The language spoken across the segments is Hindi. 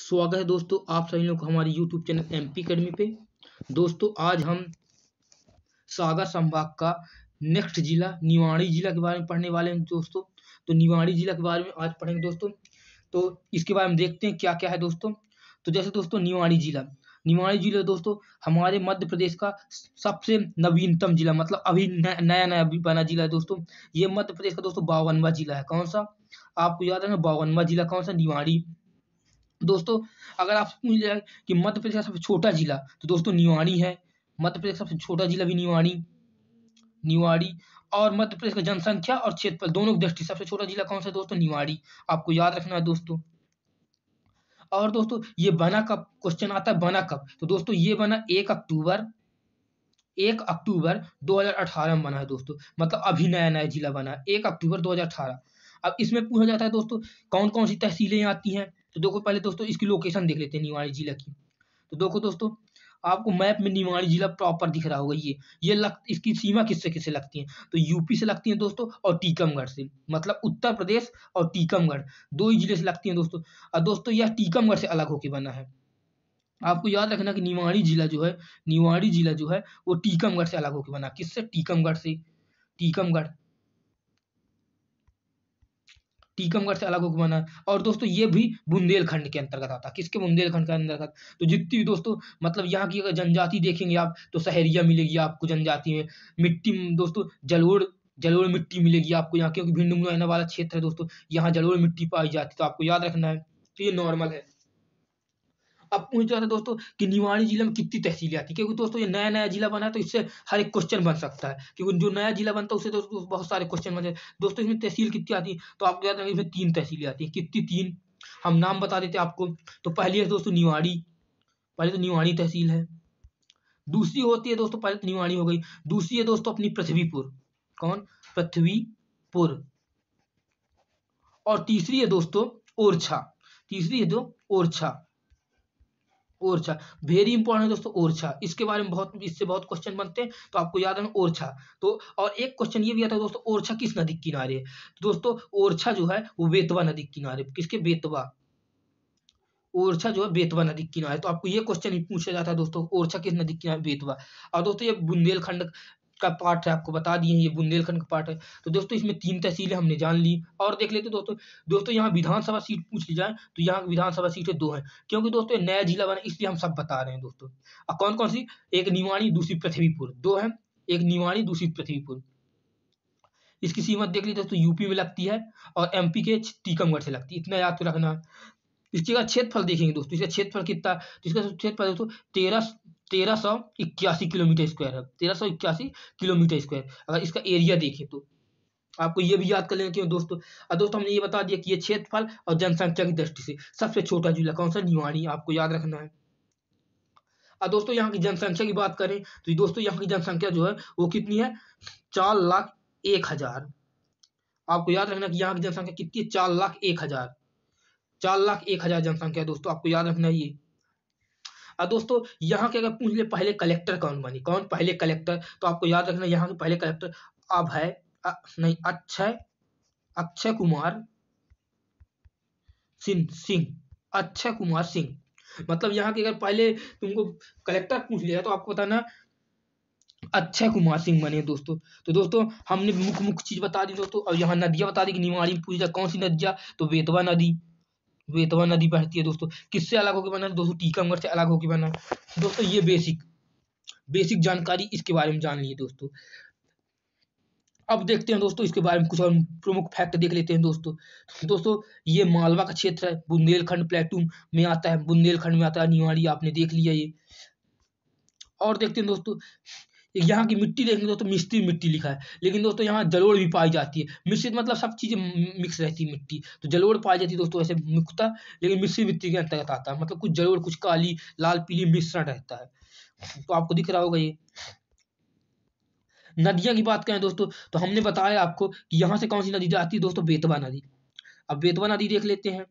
स्वागत है दोस्तों आप सभी लोग हमारे YouTube channel M P academy पे दोस्तों आज हम सागर संभाग का नेक्स्ट जिला निवाड़ी जिला के बारे में पढ़ने वाले हैं दोस्तों तो निवाड़ी जिला के बारे में आज पढ़ेंगे दोस्तों तो इसके बारे में देखते हैं क्या क्या है दोस्तों तो जैसे दोस्तों निवाड़ी जिला निवाड़ी जिला दोस्तों हमारे मध्य प्रदेश का सबसे नवीनतम जिला मतलब अभी नया नया अभी बना जिला है दोस्तों ये मध्य प्रदेश का दोस्तों बावनवा जिला है कौन सा आपको याद है ना बावनवा जिला कौन सा निवाड़ी दोस्तों अगर आप पूछ जाए कि मध्य प्रदेश का सबसे छोटा जिला तो दोस्तों निवाड़ी है मध्य प्रदेश का सबसे छोटा जिला भी निवाड़ी निवाड़ी और मध्य प्रदेश का जनसंख्या और क्षेत्रफल दोनों की दृष्टि सबसे छोटा जिला कौन सा दोस्तों निवाड़ी आपको याद रखना है दोस्तों और दोस्तों ये बना कब क्वेश्चन आता है बना कब तो दोस्तों ये बना एक अक्टूबर एक अक्टूबर 2018 में बना है दोस्तों मतलब अभी नया नया जिला बना है एक अक्टूबर 2018 अब इसमें पूछा जाता है दोस्तों कौन कौन सी तहसीलें आती हैं तो देखो पहले दोस्तों इसकी लोकेशन देख लेते हैं निवाड़ी जिला की तो देखो दोस्तों आपको मैप में निवाड़ी जिला प्रॉपर दिख रहा होगा ये ये लग इसकी सीमा किससे किससे लगती है तो यूपी से लगती है दोस्तों और टीकमगढ़ से मतलब उत्तर प्रदेश और टीकमगढ़ दो ही जिले से लगती है दोस्तों और दोस्तों यह टीकमगढ़ से अलग होके बना है आपको याद रखना कि निवाड़ी जिला जो है निवाड़ी जिला जो है वो टीकमगढ़ से अलग होकर बना किससे टीकमगढ़ से टीकमगढ़ टीकमगढ़ से अलग होकर बना और दोस्तों ये भी बुंदेलखंड के अंतर्गत आता किसके बुंदेलखंड के अंतर्गत तो जितनी भी दोस्तों मतलब यहाँ की अगर जनजाति देखेंगे आप तो सहरिया मिलेगी आपको जनजाति में मिट्टी दोस्तों जलोड़ जलोड़ मिट्टी मिलेगी आपको यहाँ क्योंकि भिंड रहने वाला क्षेत्र है दोस्तों यहाँ जलोड़ मिट्टी पाई जाती है तो आपको याद रखना है तो ये नॉर्मल है अब पूछ जाते तो दोस्तों कि निवाड़ी जिले में कितनी तहसीलें आती है क्योंकि दोस्तों ये नया नया जिला बना है तो इससे हर एक क्वेश्चन बन सकता है क्योंकि जो नया जिला बनता है उससे तो दोस्तों बहुत सारे क्वेश्चन बन जाते दोस्तों इसमें तहसील कितनी आती है तो आपको याद रखें इसमें तीन तहसीलें आती हैं कितनी तीन हम नाम बता देते आपको तो पहली है दोस्तों निवाड़ी पहले तो निवाड़ी तहसील है दूसरी होती है दोस्तों पहले तो निवाड़ी हो गई दूसरी है दोस्तों अपनी पृथ्वीपुर कौन पृथ्वीपुर और तीसरी है दोस्तों ओरछा तीसरी है जो ओरछा ओरछा वेरी इंपॉर्टेंट है दोस्तों ओरछा इसके बारे में बहुत इससे बहुत क्वेश्चन बनते हैं तो आपको याद है ओरछा तो और एक क्वेश्चन ये भी आता है दोस्तों ओरछा किस नदी के किनारे है तो दोस्तों ओरछा जो है वो बेतवा नदी के किनारे किसके बेतवा ओरछा जो है बेतवा नदी के किनारे तो आपको ये क्वेश्चन पूछा जाता है दोस्तों ओरछा किस नदी के किनारे बेतवा और दोस्तों ये बुंदेलखंड का पार्ट है आपको बता दिए ये बुंदेलखंड का पार्ट है तो दोस्तों इसमें तीन तहसीलें हमने जान ली और देख लेते दोस्तों दोस्तों यहाँ विधानसभा सीट पूछ ली जाए तो यहाँ विधानसभा सीटें दो हैं क्योंकि दोस्तों नया जिला बना इसलिए हम सब बता रहे हैं दोस्तों अब कौन कौन सी एक निवाणी दूसरी पृथ्वीपुर दो है एक निवाणी दूसरी पृथ्वीपुर इसकी सीमत देख लीजिए दोस्तों यूपी में लगती है और एमपी के टीकमगढ़ से लगती है इतना याद तो रखना इसके बाद क्षेत्रफल देखेंगे दोस्तों इसका क्षेत्रफल कितना तो इसका क्षेत्रफल दोस्तों तेरह तेरह सौ इक्यासी किलोमीटर स्क्वायर है तेरह सौ इक्यासी किलोमीटर स्क्वायर अगर इसका एरिया देखें तो आपको ये भी याद कर लेना क्यों दोस्तों और दोस्तों हमने ये बता दिया कि ये क्षेत्रफल और जनसंख्या की दृष्टि से सबसे छोटा जिला कौन सा निवाणी आपको याद रखना है और दोस्तों यहाँ की जनसंख्या की बात करें तो दोस्तों यहाँ की जनसंख्या जो है वो कितनी है चार लाख एक हजार आपको याद रखना कि यहाँ की जनसंख्या कितनी है चार लाख एक हजार चार लाख एक हजार जनसंख्या दोस्तों आपको याद रखना ये और दोस्तों यहाँ के अगर पूछ ले पहले कलेक्टर कौन बने कौन पहले कलेक्टर तो आपको याद रखना यहाँ के पहले कलेक्टर है नहीं अक्षय अक्षय कुमार सिंह सिंह अक्षय कुमार सिंह मतलब यहाँ के अगर पहले तुमको कलेक्टर पूछ लिया तो आपको बताना अक्षय कुमार सिंह बने दोस्तों तो दोस्तों हमने मुख्य मुख्य चीज बता दी दोस्तों और यहाँ नदियां बता दी कि निवाड़ी पूछा कौन सी नदियां तो बेतवा नदी बेतवा तो नदी बहती है दोस्तों किससे अलग होकर बना दोस्तों टीकमगढ़ से अलग होकर बना दोस्तों ये बेसिक बेसिक जानकारी इसके बारे में जान लिए दोस्तों अब देखते हैं दोस्तों इसके बारे में कुछ और प्रमुख फैक्ट देख लेते हैं दोस्तों दोस्तों ये मालवा का क्षेत्र है बुंदेलखंड प्लेटून में आता है बुंदेलखंड में आता है निवाड़ी आपने देख लिया ये और देखते हैं दोस्तों यहाँ की मिट्टी देखेंगे दोस्तों मिश्रित मिट्टी लिखा है लेकिन दोस्तों यहाँ जलोड़ भी पाई जाती है मिश्रित मतलब सब चीज़ें मिक्स रहती है मिट्टी तो जलोड़ पाई जाती है दोस्तों ऐसे मुख्यता लेकिन मिश्रित मिट्टी के अंतर्गत आता है मतलब कुछ जलोड़ कुछ काली लाल पीली मिश्रण रहता है तो आपको दिख रहा होगा ये नदियाँ की बात करें दोस्तों तो हमने बताया आपको कि यहाँ से कौन सी नदी जाती है दोस्तों बेतवा नदी अब बेतवा नदी देख लेते हैं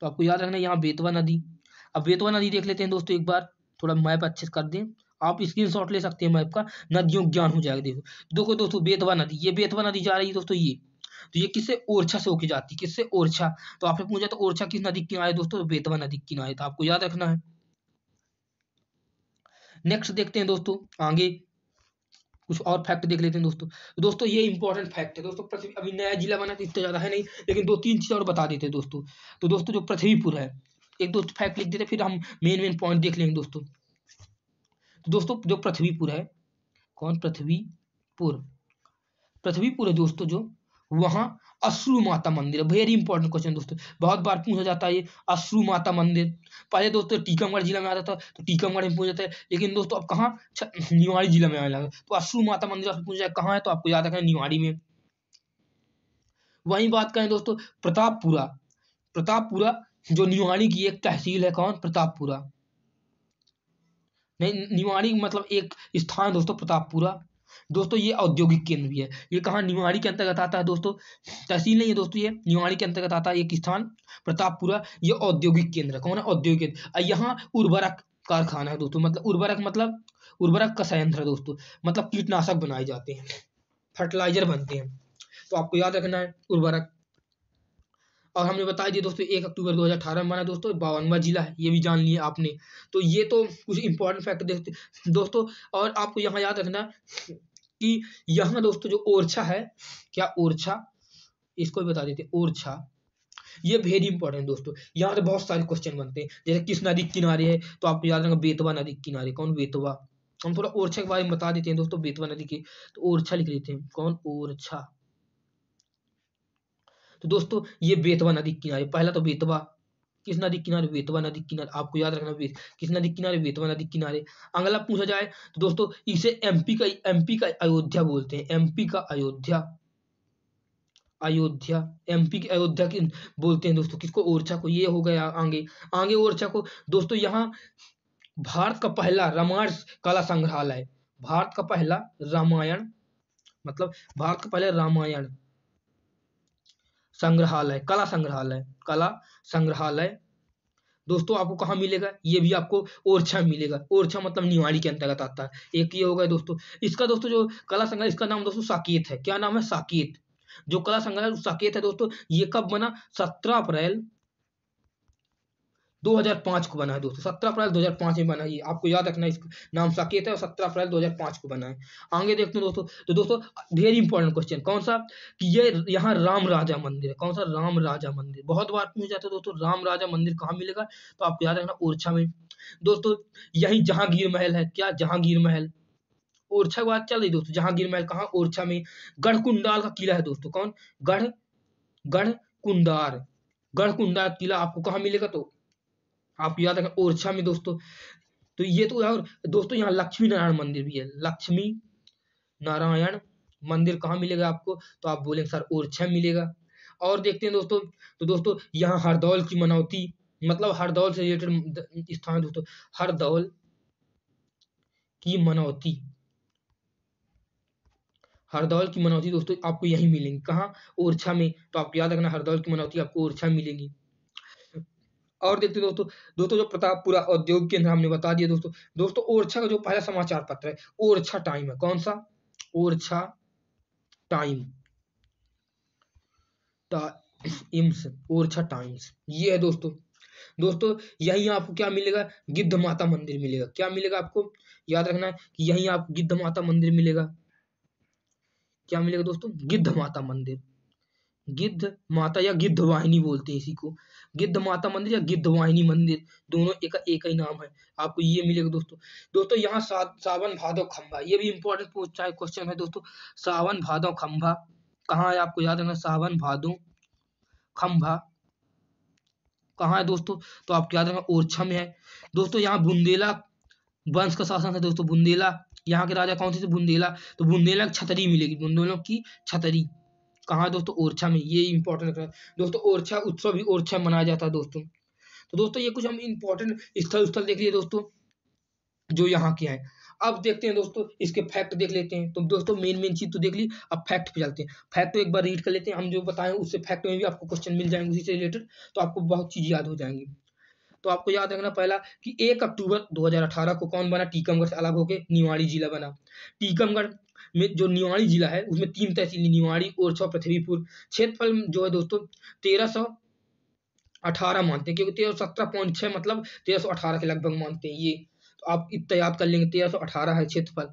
तो आपको याद रखना यहाँ बेतवा नदी अब बेतवा नदी देख लेते हैं दोस्तों एक बार थोड़ा मैप अच्छे से कर दें आप स्क्रीन शॉट ले सकते हैं मैप का नदियों ज्ञान हो जाएगा देखो देखो दोस्तों बेतवा नदी ये बेतवा नदी जा रही है दोस्तों ये तो ये किससे ओरछा से होके जाती है किससे ओरछा तो आपने पूछा तो ओरछा किस नदी किनारे दोस्तों तो बेतवा नदी किनारे तो आपको याद रखना है नेक्स्ट देखते हैं दोस्तों आगे कुछ और फैक्ट देख लेते हैं दोस्तों तो दोस्तों ये इंपॉर्टेंट फैक्ट है दोस्तों पृथ्वी अभी नया जिला बना तो इतना ज़्यादा है नहीं लेकिन दो तीन चीज़ और बता देते हैं दोस्तों तो दोस्तों जो पृथ्वीपुर है एक दो फैक्ट लिख देते फिर हम मेन मेन पॉइंट देख लेंगे दोस्तों तो दोस्तों जो पृथ्वीपुर है कौन पृथ्वीपुर पृथ्वीपुर है दोस्तों जो वहां अश्रु माता मंदिर है वेरी इंपॉर्टेंट क्वेश्चन दोस्तों बहुत बार पूछा जाता है ये अश्रु माता मंदिर पहले दोस्तों टीकमगढ़ जिला में आता था तो टीकमगढ़ में पूछा जाता है लेकिन दोस्तों अब कहाँ अच्छा, निवाड़ी जिला में आने लगा तो अश्रु माता मंदिर पूछा जाए कहाँ है तो आपको याद रखना निवाड़ी में वही बात करें दोस्तों प्रतापपुरा प्रतापपुरा जो निवाड़ी की एक तहसील है कौन प्रतापपुरा नहीं हम्म, हम्म। निवाड़ी मतलब एक स्थान दोस्तों प्रतापपुरा दोस्तों ये औद्योगिक केंद्र भी है ये कहा निवाड़ी के अंतर्गत आता है दोस्तों तहसील नहीं है दोस्तों ये निवाड़ी के अंतर्गत आता है एक स्थान प्रतापपुरा ये औद्योगिक केंद्र कौन है औद्योगिक केंद्र यहाँ उर्वरक कारखाना है दोस्तों मतलब उर्वरक मतलब उर्वरक का संयंत्र है दोस्तों मतलब कीटनाशक बनाए जाते हैं फर्टिलाइजर बनते हैं तो आपको याद रखना है उर्वरक और हमने बता दिया दोस्तों एक अक्टूबर 2018 में बना दोस्तों बावनवा जिला है ये भी जान लिया आपने तो ये तो कुछ इंपॉर्टेंट फैक्ट देखते दोस्तों और आपको यहाँ याद रखना कि यहाँ दोस्तों जो ओरछा है क्या ओरछा इसको भी बता देते ओरछा ये वेरी इंपॉर्टेंट दोस्तों यहाँ पे तो बहुत सारे क्वेश्चन बनते हैं जैसे किस नदी के किनारे है तो आपको याद रखना बेतवा नदी के किनारे कौन बेतवा हम थोड़ा ओरछा के बारे में बता देते हैं दोस्तों बेतवा नदी के तो ओरछा लिख लेते हैं कौन ओरछा तो दोस्तों ये बेतवा नदी किनारे पहला तो बेतवा किस नदी किनारे बेतवा नदी किनारे आपको याद रखना किस नदी किनारे बेतवा नदी किनारे अगला पूछा जाए तो दोस्तों इसे एमपी का एमपी का अयोध्या बोलते हैं एमपी का अयोध्या अयोध्या एमपी की अयोध्या के बोलते हैं दोस्तों किसको ओरछा को ये हो गया आगे आगे ओरछा को दोस्तों यहाँ भारत का पहला रामायण कला संग्रहालय भारत का पहला रामायण मतलब भारत का पहला रामायण संग्रहालय कला संग्रहालय कला संग्रहालय दोस्तों आपको कहाँ मिलेगा ये भी आपको ओरछा मिलेगा ओरछा मतलब निवाड़ी के अंतर्गत आता है एक ये होगा दोस्तों इसका दोस्तों जो कला संग्रह इसका नाम दोस्तों साकेत है क्या नाम है साकेत जो कला संग्रह साकेत है दोस्तों ये कब बना सत्रह अप्रैल 2005 को बना है दोस्तों 17 अप्रैल 2005 में बना है आपको याद रखना इस नाम साकेत है और 17 अप्रैल 2005 को बना है आगे देखते हैं दोस्तों तो दोस्तों वेरी इंपॉर्टेंट क्वेश्चन कौन सा कि ये यहाँ राम राजा मंदिर है कौन सा राम राजा मंदिर बहुत बार पूछ जाता है दोस्तों राम राजा मंदिर कहाँ मिलेगा तो आपको याद रखना ओरछा में दोस्तों यही जहांगीर महल है क्या जहांगीर महल ओरछा की बात चल रही दोस्तों जहांगीर महल कहाँ ओरछा में गढ़कुंडाल का किला है दोस्तों कौन गढ़ गढ़ कुंडार गढ़ कुंडार किला आपको कहाँ मिलेगा तो आप याद रखें ओरछा में दोस्तों तो ये तो और दोस्तों यहाँ लक्ष्मी नारायण मंदिर भी है लक्ष्मी नारायण मंदिर कहाँ मिलेगा आपको तो आप बोलेंगे सर ओरछा मिलेगा और देखते हैं दोस्तों तो दोस्तों यहाँ हरदौल की मनौती मतलब हरदौल से रिलेटेड स्थान दोस्तों हरदौल की मनौती हरदौल की मनौती दोस्तों आपको यही मिलेंगी कहाँ ओरछा में तो आप याद रखना हरदौल की मनौती आपको ओरछा मिलेगी और देखते दोस्तों दोस्तों जो प्रतापपुरा औद्योगिक केंद्र हमने बता दिया दोस्तों दोस्तों ओरछा का जो पहला समाचार पत्र है ओरछा टाइम है कौन सा Orchha time Times Orchha Times ये है दोस्तों दोस्तों यही आपको क्या मिलेगा गिद्ध माता मंदिर मिलेगा क्या मिलेगा आपको याद रखना है कि यही आप गिद्ध माता मंदिर मिलेगा क्या मिलेगा दोस्तों गिद्ध माता मंदिर गिद्ध माता या गिद्ध वाहिनी बोलते हैं इसी को गिद्ध माता मंदिर या गिद्ध वाहिनी मंदिर दोनों एक एक ही नाम है आपको ये मिलेगा दोस्तों दोस्तों यहाँ सावन भादव खंभा ये भी इंपॉर्टेंट पूछा है क्वेश्चन है दोस्तों सावन भादव खंभा कहाँ है आपको याद रखना सावन भादो खंभा कहाँ है दोस्तों तो आपको याद रखना ओरछा में है दोस्तों यहाँ बुंदेला वंश का शासन है दोस्तों बुंदेला यहाँ के राजा कौन से थे बुंदेला तो बुंदेला की छतरी मिलेगी बुंदेलों की छतरी कहाँ दोस्तों ओरछा में ये इंपॉर्टेंट रखना दोस्तों ओरछा उत्सव भी ओरछा मनाया जाता है दोस्तों तो दोस्तों ये कुछ हम इंपॉर्टेंट स्थल स्थल देख लिए दोस्तों जो यहाँ के हैं अब देखते हैं दोस्तों इसके फैक्ट देख लेते हैं तो दोस्तों मेन मेन चीज़ तो देख ली अब फैक्ट पे चलते हैं फैक्ट तो एक बार रीड कर लेते हैं हम जो बताएं उससे फैक्ट में भी आपको क्वेश्चन मिल जाएंगे उसी से रिलेटेड तो आपको बहुत चीज़ याद हो जाएंगी तो आपको याद रखना पहला कि एक अक्टूबर 2018 को कौन बना टीकमगढ़ से अलग होकर निवाड़ी जिला बना टीकमगढ़ में जो निवाड़ी जिला है उसमें तीन तहसील निवाड़ी ओरछा पृथ्वीपुर क्षेत्रफल जो है दोस्तों तेरह सौ अठारह मानते हैं क्योंकि तेरह सौ सत्रह पॉइंट छः मतलब तेरह सौ अठारह के लगभग मानते हैं ये तो आप इतना याद कर लेंगे तेरह सौ अठारह है क्षेत्रफल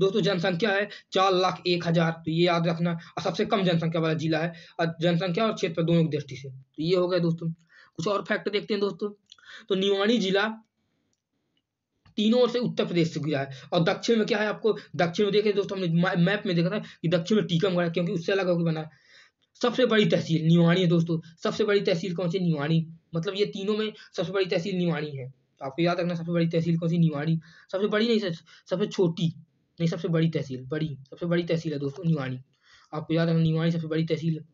दोस्तों जनसंख्या है चार लाख एक हज़ार तो ये याद रखना और सबसे कम जनसंख्या वाला जिला है और जनसंख्या और क्षेत्र दोनों की दृष्टि से तो ये हो गया दोस्तों कुछ और फैक्ट देखते हैं दोस्तों तो निवाड़ी जिला तीनों ओर से उत्तर प्रदेश से गुजरा है और दक्षिण में क्या है आपको दक्षिण में देखें दोस्तों हमने मैप में देखा था कि दक्षिण में टीकमगढ़ है क्योंकि उससे अलग होकर बना सबसे बड़ी तहसील निवाणी है दोस्तों सबसे बड़ी तहसील कौन सी निवाणी मतलब ये तीनों में सबसे बड़ी तहसील निवाणी है आपको याद रखना सबसे बड़ी तहसील कौन सी निवाणी सबसे बड़ी नहीं सबसे छोटी नहीं सबसे बड़ी तहसील बड़ी सबसे बड़ी तहसील है दोस्तों निवाणी आपको याद रखना निवाड़ी सबसे बड़ी तहसील है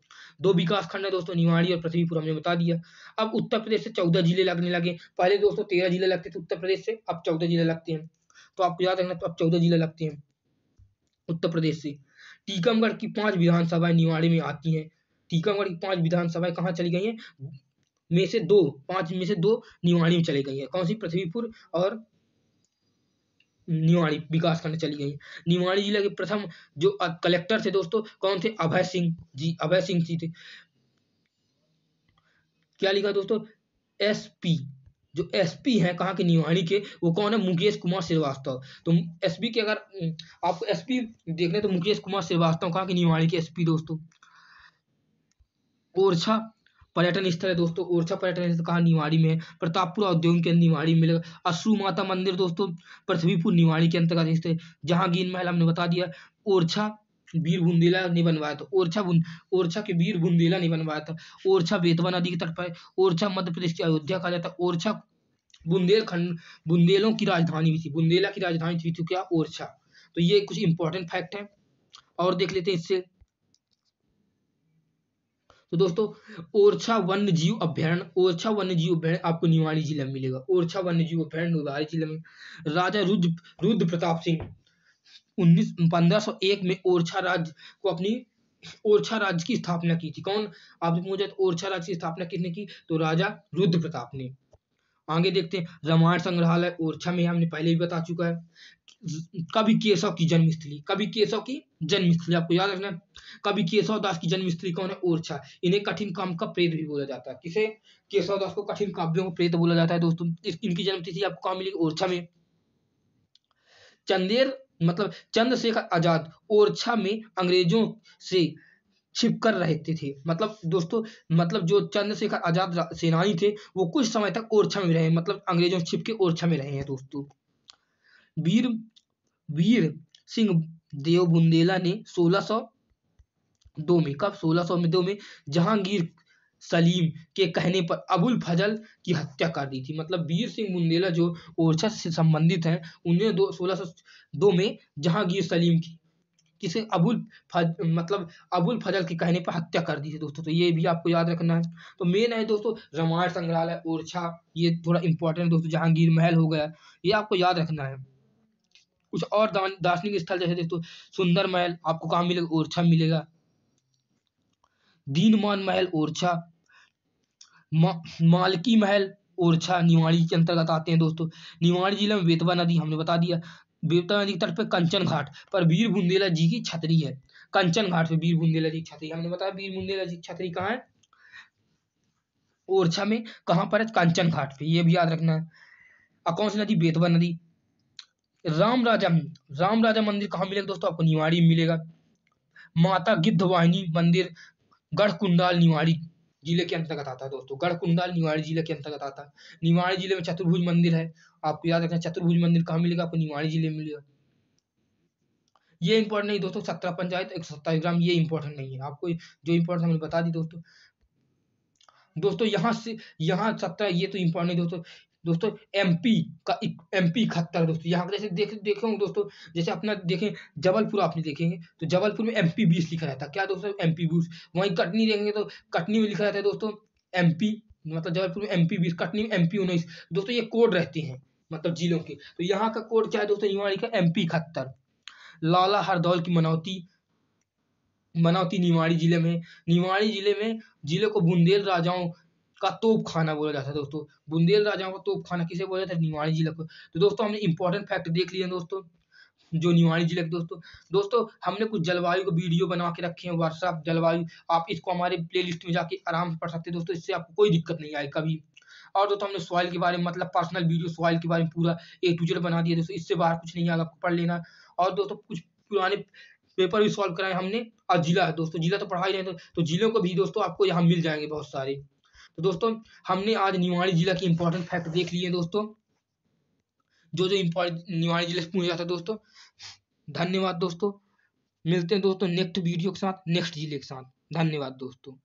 दो विकास खंड है दोस्तों निवाड़ी और पृथ्वीपुर हमने बता दिया अब उत्तर प्रदेश से चौदह जिले लगने लगे पहले दोस्तों तेरह जिले लगते थे उत्तर प्रदेश से अब चौदह जिले लगते हैं तो आपको याद रखना अब चौदह जिले लगते हैं उत्तर प्रदेश से टीकमगढ़ की पांच विधानसभाएं निवाड़ी में आती हैं टीकमगढ़ की पांच विधानसभाएं कहाँ चली गई हैं में से दो पांच में से दो निवाड़ी में चली गई हैं कौन सी पृथ्वीपुर और निवाड़ी विकास करने चली गई निवाड़ी जिला के प्रथम जो कलेक्टर थे दोस्तों कौन थे अभय सिंह जी अभय सिंह जी थे क्या लिखा दोस्तों एसपी जो एसपी हैं कहाँ के निवाड़ी के वो कौन है मुकेश कुमार श्रीवास्तव तो एसपी के अगर आपको एसपी देखने तो मुकेश कुमार श्रीवास्तव कहाँ के निवाड़ी के एसपी दोस्तों ओरछा पर्यटन स्थल है दोस्तों ओरछा पर्यटन स्थल कहाँ निवाड़ी में है प्रतापपुर औद्योगिक केंद्र निवाड़ी मिलेगा अश्रु माता मंदिर दोस्तों पृथ्वीपुर निवाड़ी के अंतर्गत स्थित जहांगीर महल हमने बता दिया ओरछा वीर बुंदेला ने बनवाया था ओरछा बुंद ओरछा के वीर बुंदेला ने बनवाया था ओरछा बेतवा नदी के तट पर ओरछा मध्य प्रदेश की अयोध्या कहा जाता है ओरछा बुंदेलखंड बुंदेलों की राजधानी भी थी बुंदेला की राजधानी थी तो क्या ओरछा तो ये कुछ इंपॉर्टेंट फैक्ट है और देख लेते हैं इससे तो दोस्तों ओरछा वन्य जीव अभ्यारण ओरछा वन्य जीव अभ्यारण आपको निवाणी जिला में मिलेगा ओरछा वन्य जीव अभ्यारण निवाणी जिला में राजा रुद्र रुद्र प्रताप सिंह उन्नीस पंद्रह सौ एक में ओरछा राज्य को अपनी ओरछा राज्य की स्थापना की थी कौन आप ओरछा राज्य की स्थापना किसने की तो राजा रुद्र प्रताप ने आगे देखते हैं रामायण संग्रहालय और में हमने पहले भी बता चुका है कवि केशव की जन्मस्थली कवि केशव की जन्मस्थली आपको याद रखना कवि केशव दास की जन्मस्थली कौन है ओरछा इन्हें कठिन काम का प्रेत भी बोला जाता है किसे केशव दास को कठिन काव्यों का प्रेत बोला जाता है दोस्तों इनकी जन्मतिथि आपको कहा मिलेगी ओरछा में चंदेर मतलब चंद्रशेखर आजाद ओरछा में अंग्रेजों से छिपकर रहती थी मतलब दोस्तों मतलब जो चंद्रशेखर आजाद सेनानी थे वो कुछ समय तक ओरछा में रहे मतलब अंग्रेजों से छिप के ओरछा में रहे हैं दोस्तों वीर वीर सिंह देव बुंदेला ने 1602 में कब 1602 में जहांगीर सलीम के कहने पर अबुल फजल की हत्या कर दी थी मतलब वीर सिंह बुंदेला जो ओरछा से संबंधित हैं उन्हें दो सोलह सौ दो में जहांगीर सलीम की किसे अबुल फज मतलब अबुल फजल के कहने पर हत्या कर दी थी दोस्तों तो ये भी आपको याद रखना है तो मेन है दोस्तों रामायण संग्रहालय ओरछा ये थोड़ा इंपॉर्टेंट है दोस्तों जहांगीर महल हो गया ये आपको याद रखना है कुछ और दार्शनिक स्थल जैसे दोस्तों सुंदर महल आपको कहाँ मिलेगा ओरछा मिलेगा दीनमान महल ओरछा मा, मालकी महल ओरछा निवाड़ी के अंतर्गत आते हैं दोस्तों निवाड़ी जिले में बेतवा नदी हमने बता दिया बेवता नदी के तट पर कंचन घाट पर वीर बुंदेला जी की छतरी है कंचन घाट पे वीर बुंदेला जी की छतरी हमने बताया वीर बुंदेला जी की छतरी कहाँ है ओरछा में कहाँ पर है कंचन घाट पे ये भी याद रखना है कौन सी नदी बेतवा नदी राम राजा राम राजा मंदिर कहाँ मिलेगा दोस्तों आपको निवाड़ी मिलेगा माता गिद्धवाहिनी मंदिर गढ़ कुंडाल निवाड़ी जिले के अंतर्गत आता है दोस्तों गढ़कुंडा निवाड़ी जिले के अंतर्गत आता है निवाड़ी जिले में चतुर्भुज मंदिर है आपको याद रखना चतुर्भुज मंदिर कहाँ मिलेगा आपको निवाड़ी जिले में मिलेगा ये इंपॉर्टेंट नहीं दोस्तों सत्रह पंचायत एक सौ ग्राम ये इंपॉर्टेंट नहीं है आपको जो इंपॉर्टेंट हमने बता दी दोस्तों दोस्तों यहाँ से यहाँ सत्रह ये तो इम्पोर्टेंट दोस्तों दोस्तों एमपी का एमपी इकहत्तर दोस्तों यहाँ जैसे देख देखे होंगे दोस्तों जैसे अपना देखें जबलपुर आपने देखेंगे तो जबलपुर में एम पी बीस लिखा रहता है क्या दोस्तों एम पी बीस वहीं कटनी देखेंगे तो कटनी में लिखा रहता है दोस्तों एम पी मतलब जबलपुर में एम पी बीस कटनी में एम पी उन्नीस दोस्तों ये कोड रहते हैं मतलब जिलों के तो यहाँ का कोड क्या है दोस्तों यहाँ लिखा एम पी इकहत्तर लाला हरदौल की मनौती मनौती निवाड़ी जिले में निवाड़ी जिले में जिले को बुंदेल राजाओं का तोप खाना बोला जाता है दोस्तों बुंदेल राजाओं का तोप खाना किसे बोला जाता है निवाड़ी जिला को तो दोस्तों हमने इंपॉर्टेंट फैक्ट देख लिया दोस्तों जो निवाड़ी जिले के दोस्तों दोस्तों हमने कुछ जलवायु को वीडियो बना के रखे हैं व्हाट्सअप जलवायु आप इसको हमारे लिस्ट में जाके आराम से पढ़ सकते हैं दोस्तों इससे आपको कोई दिक्कत नहीं आई कभी और दोस्तों हमने सॉइल के बारे में मतलब पर्सनल वीडियो सॉइल के बारे में पूरा ए टू जेड बना दिया दोस्तों इससे बाहर कुछ नहीं आएगा आपको पढ़ लेना और दोस्तों कुछ पुराने पेपर भी सॉल्व कराए हमने और जिला दोस्तों जिला तो पढ़ा ही नहीं तो जिलों को भी दोस्तों आपको यहाँ मिल जाएंगे बहुत सारे तो दोस्तों हमने आज निवाड़ी जिला की इम्पोर्टेंट फैक्ट देख लिए दोस्तों जो जो इम्पोर्टेंट निवाड़ी जिले से पूछा है दोस्तों धन्यवाद दोस्तों मिलते हैं दोस्तों नेक्स्ट वीडियो के साथ नेक्स्ट जिले के साथ धन्यवाद दोस्तों